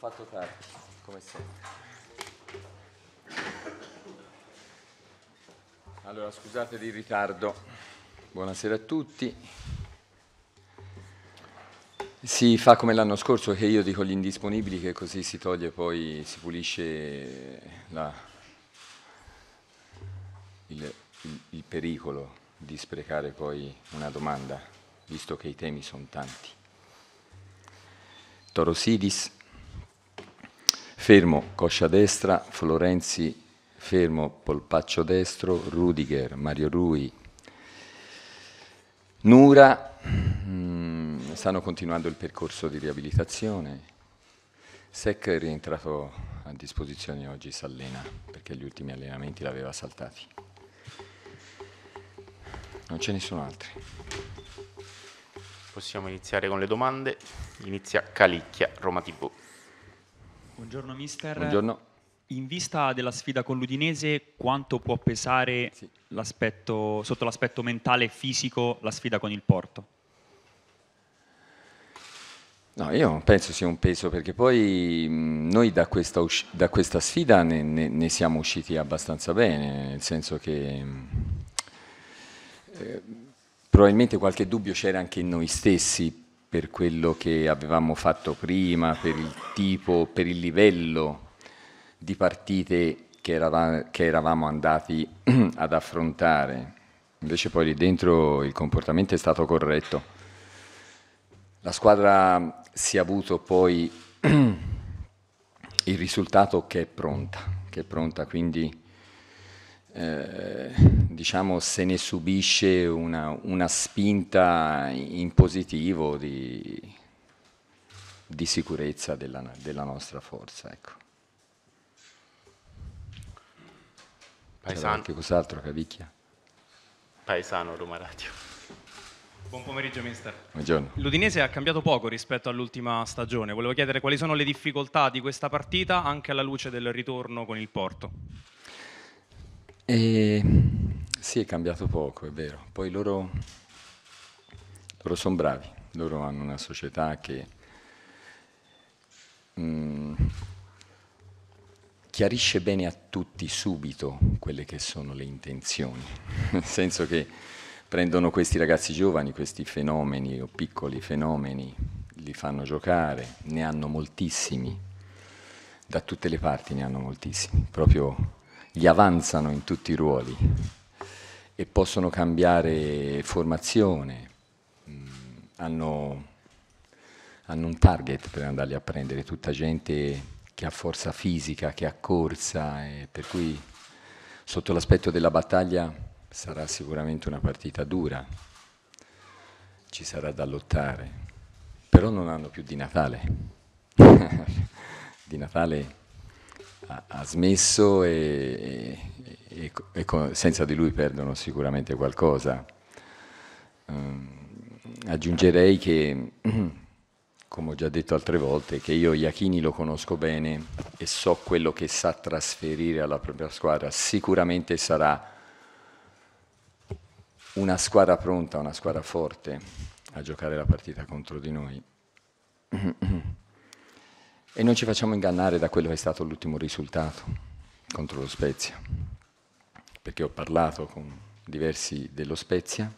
fatto tardi, come sempre. Allora, scusate il ritardo. Buonasera a tutti. Si fa come l'anno scorso che io dico gli indisponibili che così si toglie poi, si pulisce la, il, il, il pericolo di sprecare poi una domanda, visto che i temi sono tanti. Torosidis Fermo, coscia destra, Florenzi, fermo, polpaccio destro, Rudiger, Mario Rui, Nura, mm, stanno continuando il percorso di riabilitazione. Sec è rientrato a disposizione oggi, si allena, perché gli ultimi allenamenti l'aveva saltati. Non ce ne sono altri. Possiamo iniziare con le domande. Inizia Calicchia, Roma TV. Buongiorno mister. Buongiorno. In vista della sfida con l'Udinese, quanto può pesare sì. sotto l'aspetto mentale e fisico la sfida con il Porto? No, io penso sia un peso perché poi noi da questa, da questa sfida ne, ne, ne, siamo usciti abbastanza bene, nel senso che eh, probabilmente qualche dubbio c'era anche in noi stessi per quello che avevamo fatto prima, per il tipo, per il livello di partite che, erava, che eravamo andati ad affrontare. Invece poi lì dentro il comportamento è stato corretto. La squadra si è avuto poi il risultato che è pronta, che è pronta quindi eh, diciamo, se ne subisce una, una spinta in positivo di, di sicurezza della, della, nostra forza. Ecco. Cioè, Paesano. Anche cos'altro, Cavicchia? Paesano, Roma Radio. Buon pomeriggio, mister. Buongiorno. L'Udinese ha cambiato poco rispetto all'ultima stagione. Volevo chiedere quali sono le difficoltà di questa partita anche alla luce del ritorno con il Porto. E sì, è cambiato poco, è vero. Poi loro, loro sono bravi, loro hanno una società che mh, mm, chiarisce bene a tutti subito quelle che sono le intenzioni, nel senso che prendono questi ragazzi giovani, questi fenomeni o piccoli fenomeni, li fanno giocare, ne hanno moltissimi, da tutte le parti ne hanno moltissimi, proprio gli avanzano in tutti i ruoli e possono cambiare formazione, mm, hanno, hanno un target per andarli a prendere, tutta gente che ha forza fisica, che ha corsa, e per cui sotto l'aspetto della battaglia sarà sicuramente una partita dura, ci sarà da lottare, però non hanno più di Natale. di Natale ha, smesso e, e, e, e, senza di lui perdono sicuramente qualcosa. Um, aggiungerei che, come ho già detto altre volte, che io Iachini lo conosco bene e so quello che sa trasferire alla propria squadra, sicuramente sarà una squadra pronta, una squadra forte a giocare la partita contro di noi. E non ci facciamo ingannare da quello che è stato l'ultimo risultato contro lo Spezia, perché ho parlato con diversi dello Spezia,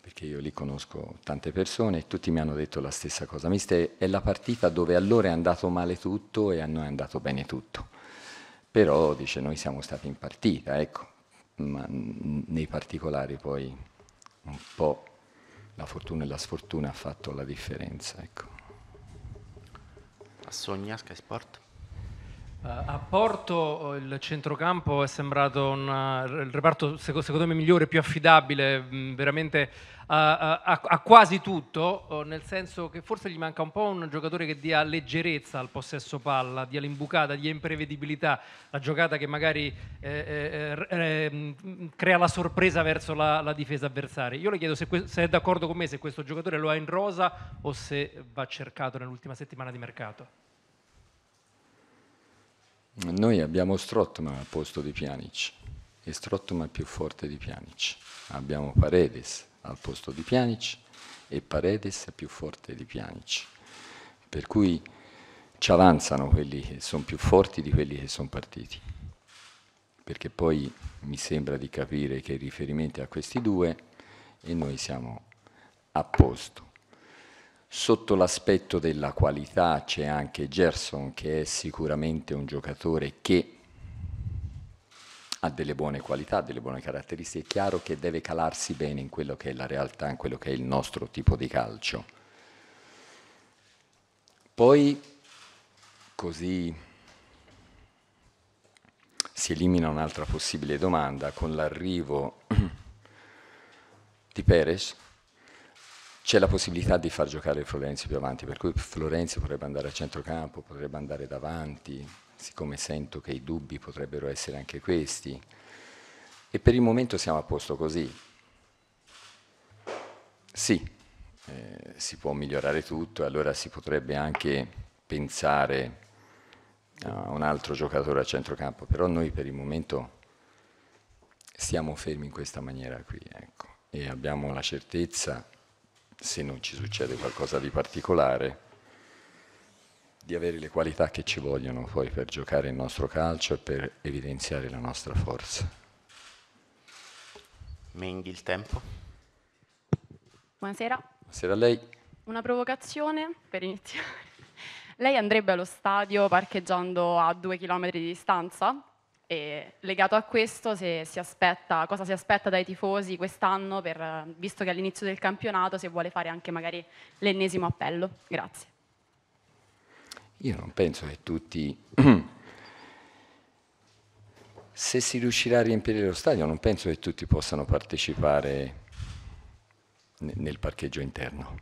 perché io lì conosco tante persone e tutti mi hanno detto la stessa cosa. Mister, è la partita dove allora è andato male tutto e a noi è andato bene tutto. Però, dice, noi siamo stati in partita, ecco, ma nei particolari poi un po' la fortuna e la sfortuna ha fatto la differenza, ecco. Sogna Sky Sport. Eh, a Porto eh, il centrocampo è sembrato una, eh, il reparto secondo me migliore, più affidabile, mm, veramente a, quasi tutto, nel senso che forse gli manca un po' un giocatore che dia leggerezza al possesso palla, dia l'imbucata, dia imprevedibilità, la giocata che magari eh, eh, eh, mm, crea la sorpresa verso la, la, difesa avversaria. Io le chiedo se, se è d'accordo con me se questo giocatore lo ha in rosa o se va cercato nell'ultima settimana di mercato. Noi abbiamo Strottman al posto di Pjanic e Strottman è più forte di Pjanic. Abbiamo Paredes al posto di Pjanic e Paredes è più forte di Pjanic. Per cui ci avanzano quelli che sono più forti di quelli che sono partiti. Perché poi mi sembra di capire che il riferimento a questi due e noi siamo a posto. Sotto l'aspetto della qualità c'è anche Gerson che è sicuramente un giocatore che ha delle buone qualità, delle buone caratteristiche, è chiaro che deve calarsi bene in quello che è la realtà, in quello che è il nostro tipo di calcio. Poi così si elimina un'altra possibile domanda con l'arrivo di Perez c'è la possibilità di far giocare Florenzi più avanti, per cui Florenzi potrebbe andare a centrocampo, potrebbe andare davanti, siccome sento che i dubbi potrebbero essere anche questi. E per il momento siamo a posto così. Sì, eh, si può migliorare tutto, allora si potrebbe anche pensare a un altro giocatore a centrocampo, però noi per il momento stiamo fermi in questa maniera qui, ecco. e abbiamo la certezza se non ci succede qualcosa di particolare, di avere le qualità che ci vogliono poi per giocare il nostro calcio e per evidenziare la nostra forza. Menghi il tempo. Buonasera. Buonasera a lei. Una provocazione per iniziare. Lei andrebbe allo stadio parcheggiando a due chilometri di distanza? E legato a questo, si aspetta, cosa si aspetta dai tifosi quest'anno, per, visto che è all'inizio del campionato, se vuole fare anche magari l'ennesimo appello. Grazie. Io non penso che tutti... se si riuscirà a riempire lo stadio, non penso che tutti possano partecipare nel parcheggio interno.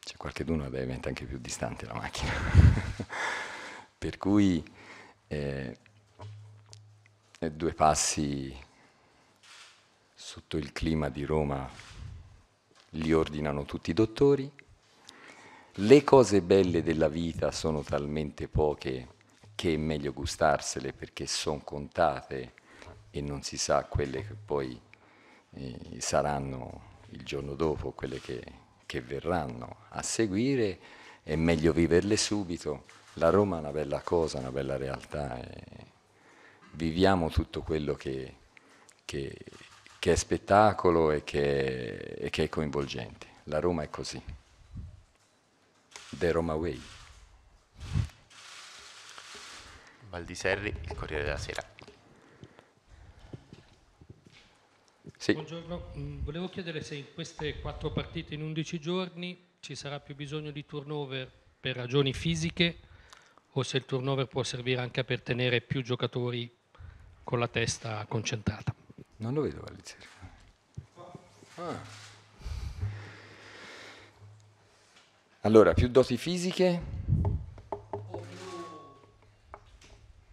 C'è qualcuno che ovviamente anche più distante la macchina. per cui... Eh, due passi sotto il clima di Roma li ordinano tutti i dottori. Le cose belle della vita sono talmente poche che è meglio gustarsele perché sono contate e non si sa quelle che poi eh, saranno il giorno dopo, quelle che, che verranno a seguire, è meglio viverle subito. La Roma è una bella cosa, una bella realtà. E viviamo tutto quello che, che, che è spettacolo e che, e che è coinvolgente. La Roma è così. The Roma Way. Valdiserri, il Corriere della Sera. Sì. Buongiorno, mm, volevo chiedere se in queste quattro partite in 11 giorni ci sarà più bisogno di turnover per ragioni fisiche o se il turnover può servire anche per tenere più giocatori con la testa concentrata. Non lo vedo Valizieri. Ah. Allora, più doti fisiche?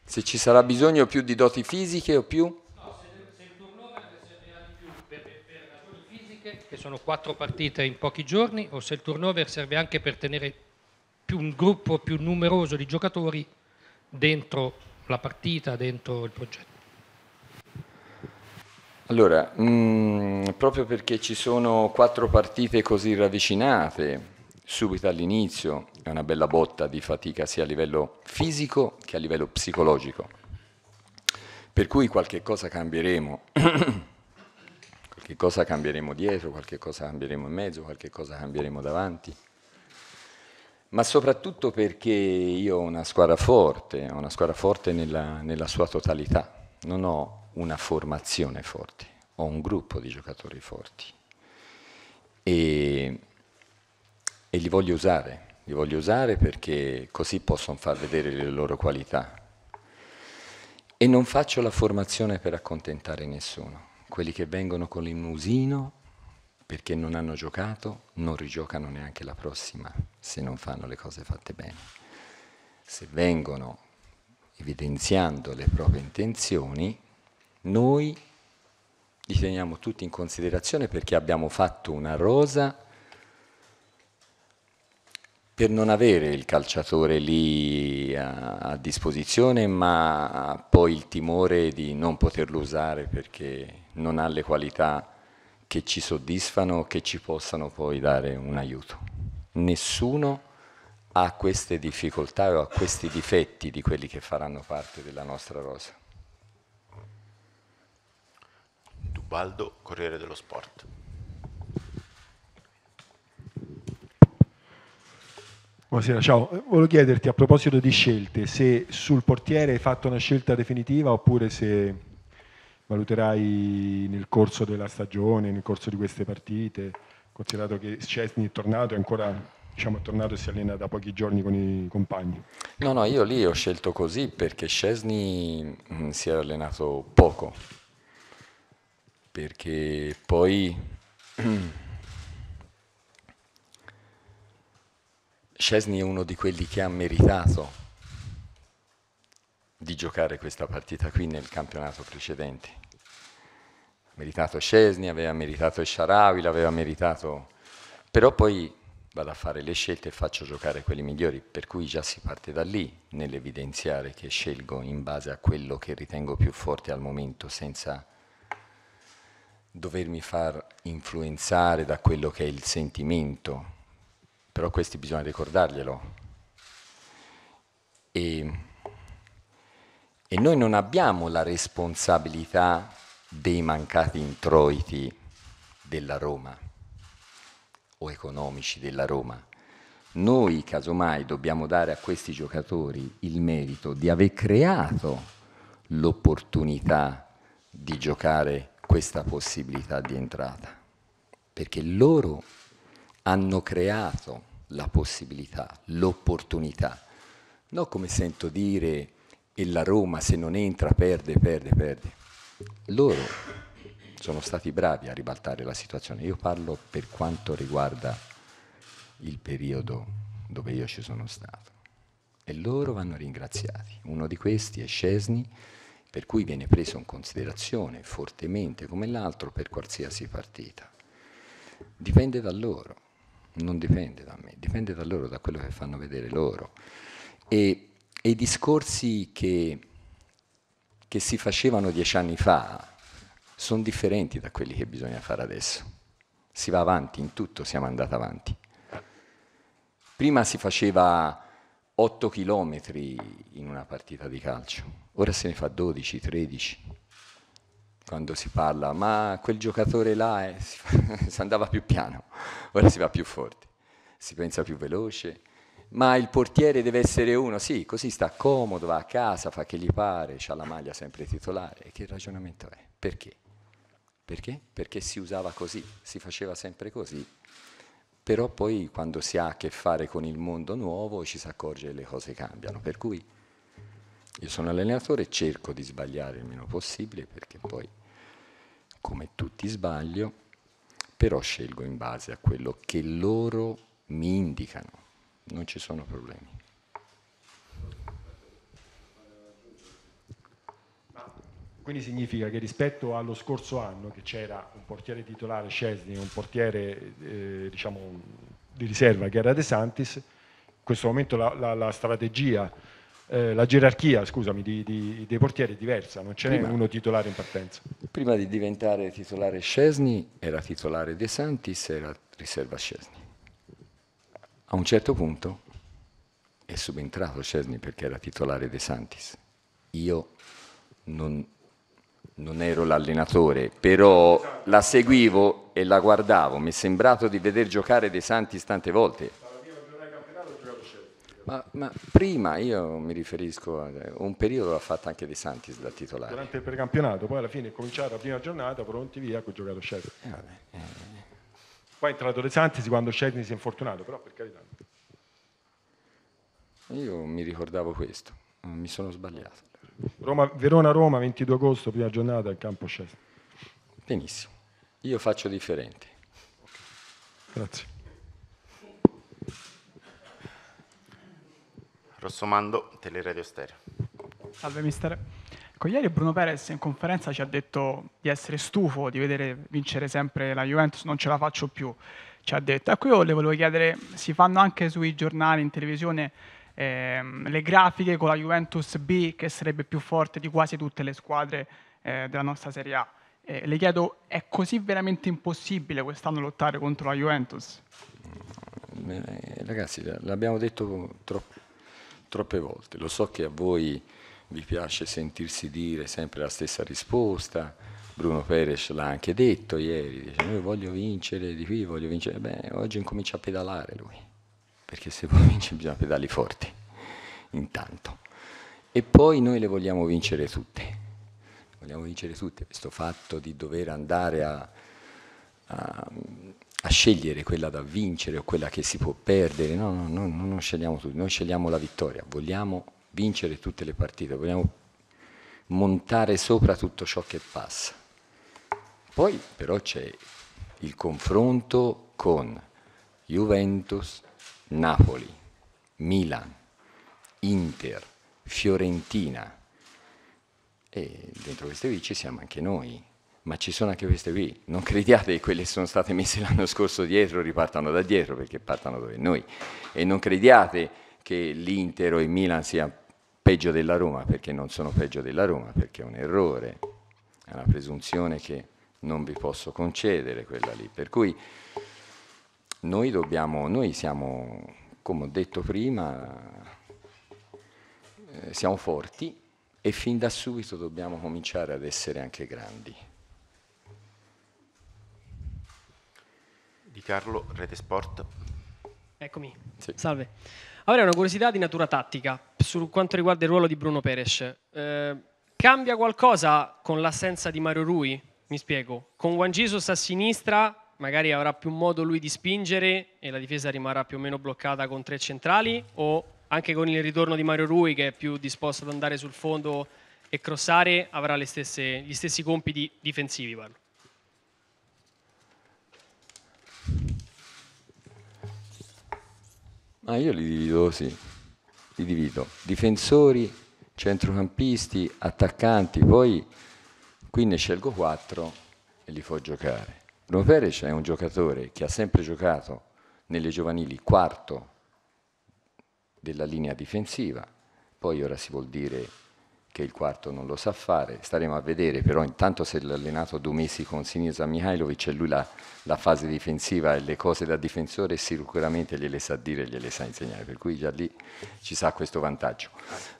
Se ci sarà bisogno più di doti fisiche o più? se, il turnover servirà di più per, ragioni fisiche, che sono quattro partite in pochi giorni, o se il turnover serve anche per tenere più un gruppo più numeroso di giocatori dentro la partita, dentro il progetto. Allora, mh, mm, proprio perché ci sono quattro partite così ravvicinate subito all'inizio, è una bella botta di fatica sia a livello fisico che a livello psicologico. Per cui qualche cosa cambieremo, qualche cosa cambieremo dietro, qualche cosa cambieremo in mezzo, qualche cosa cambieremo davanti. Ma soprattutto perché io ho una squadra forte, ho una squadra forte nella, nella sua totalità. Non ho una formazione forte, ho un gruppo di giocatori forti e, e li voglio usare, li voglio usare perché così possono far vedere le loro qualità. E non faccio la formazione per accontentare nessuno, quelli che vengono con il musino perché non hanno giocato, non rigiocano neanche la prossima se non fanno le cose fatte bene. Se vengono evidenziando le proprie intenzioni, noi li teniamo tutti in considerazione perché abbiamo fatto una rosa per non avere il calciatore lì a, eh, a disposizione, ma poi il timore di non poterlo usare perché non ha le qualità che ci soddisfano, che ci possano poi dare un aiuto. Nessuno ha queste difficoltà o ha questi difetti di quelli che faranno parte della nostra rosa. Ubaldo, Corriere dello Sport. Buonasera, ciao. Volevo chiederti a proposito di scelte, se sul portiere hai fatto una scelta definitiva oppure se valuterai nel corso della stagione, nel corso di queste partite, considerato che Cesni è tornato e ancora diciamo, è tornato e si allena da pochi giorni con i compagni. No, no, io lì ho scelto così perché Scesni mm, si era allenato poco perché poi Scesni è uno di quelli che ha meritato di giocare questa partita qui nel campionato precedente. Ha meritato Scesni, aveva meritato Sharawi, l'aveva meritato... Però poi vado a fare le scelte e faccio giocare quelli migliori, per cui già si parte da lì nell'evidenziare che scelgo in base a quello che ritengo più forte al momento, senza dovermi far influenzare da quello che è il sentimento, però questi bisogna ricordarglielo. E, e noi non abbiamo la responsabilità dei mancati introiti della Roma o economici della Roma. Noi casomai dobbiamo dare a questi giocatori il merito di aver creato l'opportunità di giocare questa possibilità di entrata, perché loro hanno creato la possibilità, l'opportunità. Non come sento dire, e la Roma se non entra perde, perde, perde. Loro sono stati bravi a ribaltare la situazione. Io parlo per quanto riguarda il periodo dove io ci sono stato. E loro vanno ringraziati. Uno di questi è Scesni, per cui viene preso in considerazione fortemente come l'altro per qualsiasi partita. Dipende da loro, non dipende da me, dipende da loro, da quello che fanno vedere loro. E, e i discorsi che, che si facevano dieci anni fa sono differenti da quelli che bisogna fare adesso. Si va avanti, in tutto siamo andati avanti. Prima si faceva 8 chilometri in una partita di calcio. Ora se ne fa 12, 13, quando si parla, ma quel giocatore là eh, si, si andava più piano, ora si va più forte, si pensa più veloce, ma il portiere deve essere uno, sì, così sta comodo, va a casa, fa che gli pare, ha la maglia sempre titolare. Che ragionamento è? Perché? Perché? Perché si usava così, si faceva sempre così. Però poi quando si ha a che fare con il mondo nuovo ci si accorge che le cose cambiano, per cui io sono allenatore, cerco di sbagliare il meno possibile perché poi, come tutti, sbaglio, però scelgo in base a quello che loro mi indicano. Non ci sono problemi. Quindi significa che rispetto allo scorso anno che c'era un portiere titolare Scesni e un portiere eh, diciamo, di riserva che era De Santis, in questo momento la, la, la strategia eh, la gerarchia scusami, di, di, dei portieri è diversa, non ce n'è uno titolare in partenza. Prima di diventare titolare Scesni era titolare De Santis, era riserva Scesni. A un certo punto è subentrato Scesni perché era titolare De Santis. Io non, non ero l'allenatore, però la seguivo e la guardavo. Mi è sembrato di veder giocare De Santis tante volte ma, ma, prima io mi riferisco a un periodo l'ha fatto anche De Santis da titolare. Durante il precampionato, poi alla fine è cominciata la prima giornata, pronti via, con giocato Cerni. Eh, vabbè, eh, eh, Poi è entrato De Santis quando Cerni si è infortunato, però per carità. Io mi ricordavo questo, mi sono sbagliato. Verona-Roma, 22 agosto, prima giornata il campo Cerni. Benissimo, io faccio differente. Okay. Grazie. Rossomando, Teleradio Stereo. Salve mister. Cogliari ecco, ieri Bruno Perez in conferenza ci ha detto di essere stufo di vedere vincere sempre la Juventus, non ce la faccio più, ci ha detto. E ecco, qui io le volevo chiedere, si fanno anche sui giornali, in televisione, ehm, le grafiche con la Juventus B che sarebbe più forte di quasi tutte le squadre eh, della nostra Serie A. Eh, le chiedo, è così veramente impossibile quest'anno lottare contro la Juventus? ragazzi, l'abbiamo detto troppo troppe volte. Lo so che a voi vi piace sentirsi dire sempre la stessa risposta. Bruno Perez l'ha anche detto ieri, dice noi voglio vincere di qui, voglio vincere. Beh, oggi incomincia a pedalare lui, perché se vuoi vincere bisogna pedali forti, intanto. E poi noi le vogliamo vincere tutte. Vogliamo vincere tutte. Questo fatto di dover andare a, a a scegliere quella da vincere o quella che si può perdere, no, no, no non scegliamo tutti, noi scegliamo la vittoria, vogliamo vincere tutte le partite, vogliamo montare sopra tutto ciò che passa. Poi però c'è il confronto con Juventus, Napoli, Milan, Inter, Fiorentina e dentro queste qui siamo anche noi ma ci sono anche queste qui, non crediate che quelle che sono state messe l'anno scorso dietro ripartano da dietro perché partano dove noi e non crediate che l'Inter o il Milan sia peggio della Roma perché non sono peggio della Roma perché è un errore, è una presunzione che non vi posso concedere quella lì, per cui noi dobbiamo, noi siamo, come ho detto prima, eh, siamo forti e fin da subito dobbiamo cominciare ad essere anche grandi. di Carlo, Rete Sport. Eccomi, sì. salve. Avrei una curiosità di natura tattica su quanto riguarda il ruolo di Bruno Peres. Eh, cambia qualcosa con l'assenza di Mario Rui? Mi spiego. Con Juan Jesus a sinistra magari avrà più modo lui di spingere e la difesa rimarrà più o meno bloccata con tre centrali o anche con il ritorno di Mario Rui che è più disposto ad andare sul fondo e crossare avrà stesse, gli stessi compiti difensivi? Parlo. Ma ah, io li divido sì, li divido. Difensori, centrocampisti, attaccanti, poi qui ne scelgo quattro e li fo giocare. Bruno Perez è un giocatore che ha sempre giocato nelle giovanili quarto della linea difensiva, poi ora si vuol dire perché il quarto non lo sa fare, staremo a vedere, però intanto se l'ha allenato due mesi con Sinisa Mihailovic e lui la, la, fase difensiva e le cose da difensore sicuramente gliele sa dire e gliele sa insegnare, per cui già lì ci sa questo vantaggio.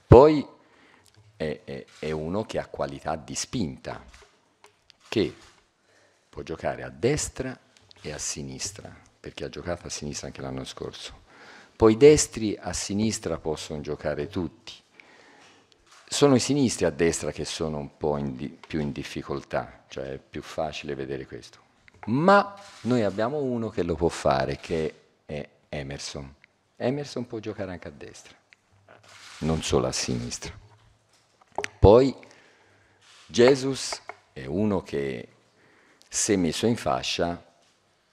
Poi è, è, è uno che ha qualità di spinta, che può giocare a destra e a sinistra, perché ha giocato a sinistra anche l'anno scorso. Poi destri a sinistra possono giocare tutti sono i sinistri a destra che sono un po' in di, più in difficoltà, cioè è più facile vedere questo. Ma noi abbiamo uno che lo può fare, che è Emerson. Emerson può giocare anche a destra, non solo a sinistra. Poi Jesus è uno che se messo in fascia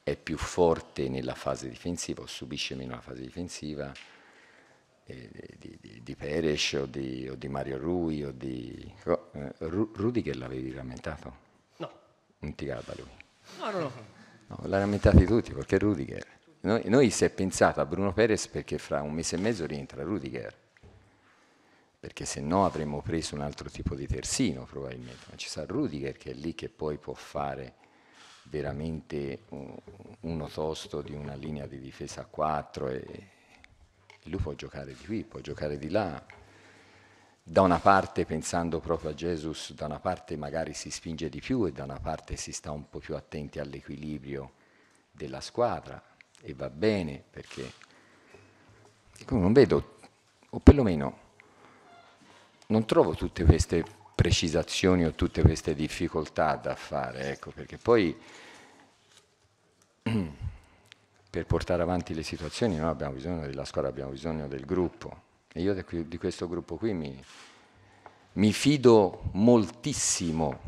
è più forte nella fase difensiva o subisce meno la fase difensiva di, di, di Peres o di, o di, Mario Rui o di... Oh, eh, Rudiger l'avevi rammentato? No. Non ti calba lui? No, no, no. no l'ha rammentato tutti perché Rudiger... Noi, noi si è pensato a Bruno Perez perché fra un mese e mezzo rientra Rudiger perché se no avremmo preso un altro tipo di terzino probabilmente, ma ci sarà Rudiger che è lì che poi può fare veramente uno tosto di una linea di difesa a 4 e, lui può giocare di qui, può giocare di là. Da una parte pensando proprio a Gesù, da una parte magari si spinge di più e da una parte si sta un po' più attenti all'equilibrio della squadra e va bene perché ecco, non vedo, o perlomeno non trovo tutte queste precisazioni o tutte queste difficoltà da fare, ecco, perché poi per portare avanti le situazioni noi abbiamo bisogno della squadra, abbiamo bisogno del gruppo. E io di, questo gruppo qui mi, mi fido moltissimo,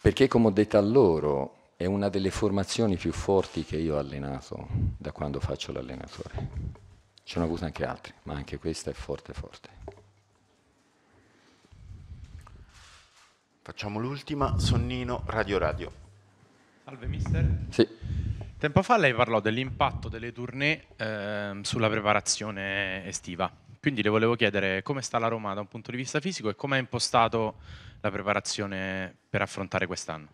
perché come ho detto a loro, è una delle formazioni più forti che io ho allenato da quando faccio l'allenatore. Ce ne ho avute anche altre, ma anche questa è forte forte. Facciamo l'ultima, Sonnino Radio Radio. Salve mister. Sì. Tempo fa lei parlò dell'impatto delle tournée eh, sulla preparazione estiva. Quindi le volevo chiedere come sta la Roma da un punto di vista fisico e come ha impostato la preparazione per affrontare quest'anno.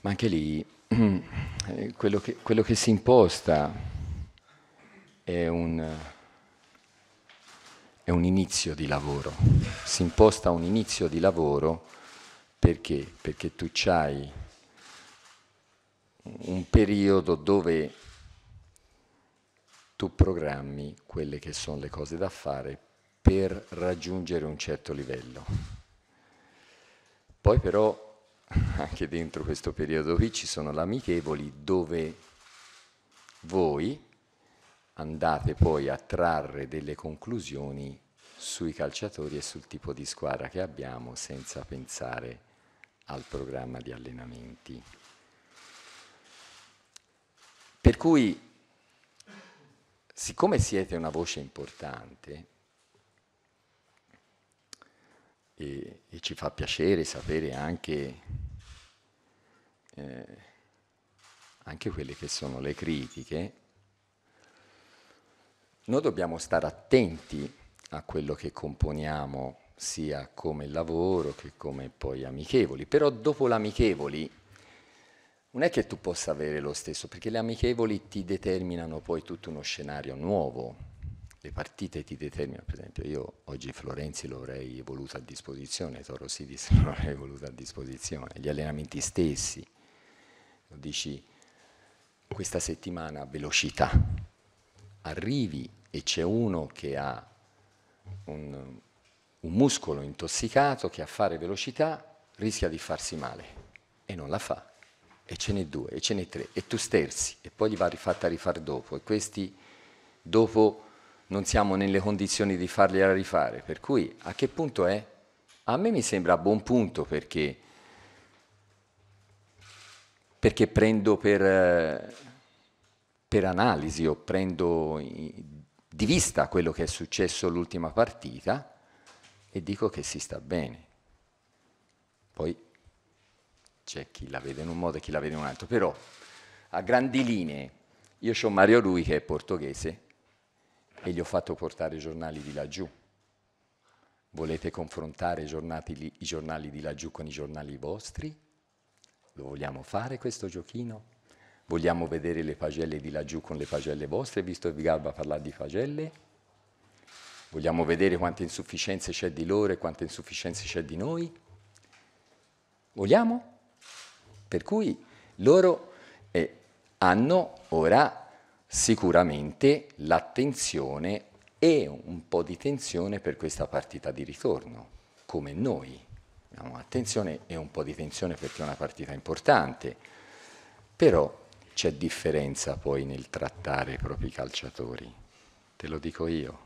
Ma anche lì quello che, quello che si imposta è un, è un inizio di lavoro. Si imposta un inizio di lavoro perché? Perché tu c'hai un periodo dove tu programmi quelle che sono le cose da fare per raggiungere un certo livello. Poi però anche dentro questo periodo qui ci sono l'amichevoli dove voi andate poi a trarre delle conclusioni sui calciatori e sul tipo di squadra che abbiamo senza pensare al programma di allenamenti. Per cui, siccome siete una voce importante, e, e ci fa piacere sapere anche, eh, anche quelle che sono le critiche, noi dobbiamo stare attenti a quello che componiamo sia come lavoro che come poi amichevoli, però dopo l'amichevoli non è che tu possa avere lo stesso, perché le amichevoli ti determinano poi tutto uno scenario nuovo. Le partite ti determinano, per esempio, io oggi Florenzi l'avrei voluto a disposizione, Toro Sidis lo avrei voluto a disposizione, gli allenamenti stessi. Lo dici questa settimana velocità. Arrivi e c'è uno che ha un, un muscolo intossicato che a fare velocità rischia di farsi male e non la fa e ce n'è due, e ce n'è tre, e tu sterzi, e poi li va rifatta a rifare dopo, e questi dopo non siamo nelle condizioni di farli rifare, per cui a che punto è? A me mi sembra a buon punto perché, perché prendo per, per analisi o prendo di vista quello che è successo l'ultima partita e dico che si sta bene. Poi c'è chi la vede in un modo e chi la vede in un altro, però a grandi linee io ho Mario Rui che è portoghese e gli ho fatto portare i giornali di laggiù. Volete confrontare i giornali, i giornali di laggiù con i giornali vostri? Lo vogliamo fare questo giochino? Vogliamo vedere le pagelle di laggiù con le pagelle vostre, visto che vi garba parlare di pagelle? Vogliamo vedere quante insufficienze c'è di loro e quante insufficienze c'è di noi? Vogliamo? Per cui loro eh, hanno ora sicuramente l'attenzione e un po' di tensione per questa partita di ritorno, come noi. Abbiamo attenzione e un po' di tensione perché è una partita importante, però c'è differenza poi nel trattare i propri calciatori, te lo dico io,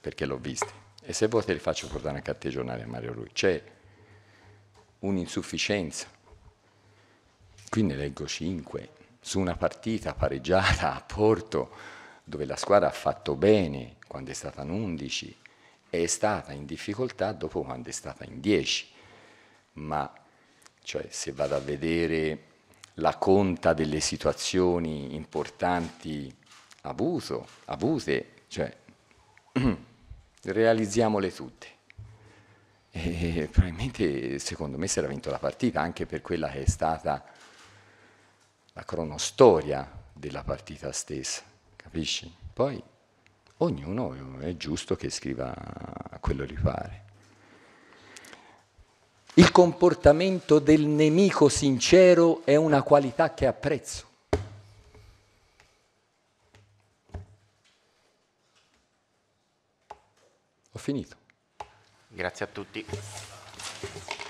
perché l'ho visto. E se vuoi te li faccio portare anche a te giornale Mario Rui, c'è un'insufficienza qui ne leggo 5, su una partita pareggiata a Porto, dove la squadra ha fatto bene quando è stata in 11 e è stata in difficoltà dopo quando è stata in 10. Ma cioè, se vado a vedere la conta delle situazioni importanti abuso, abuse, cioè realizziamole tutte. E probabilmente secondo me si era vinto la partita anche per quella che è stata la cronostoria della partita stessa, capisci? Poi ognuno è giusto che scriva quello che pare. Il comportamento del nemico sincero è una qualità che apprezzo. Ho finito. Grazie a tutti.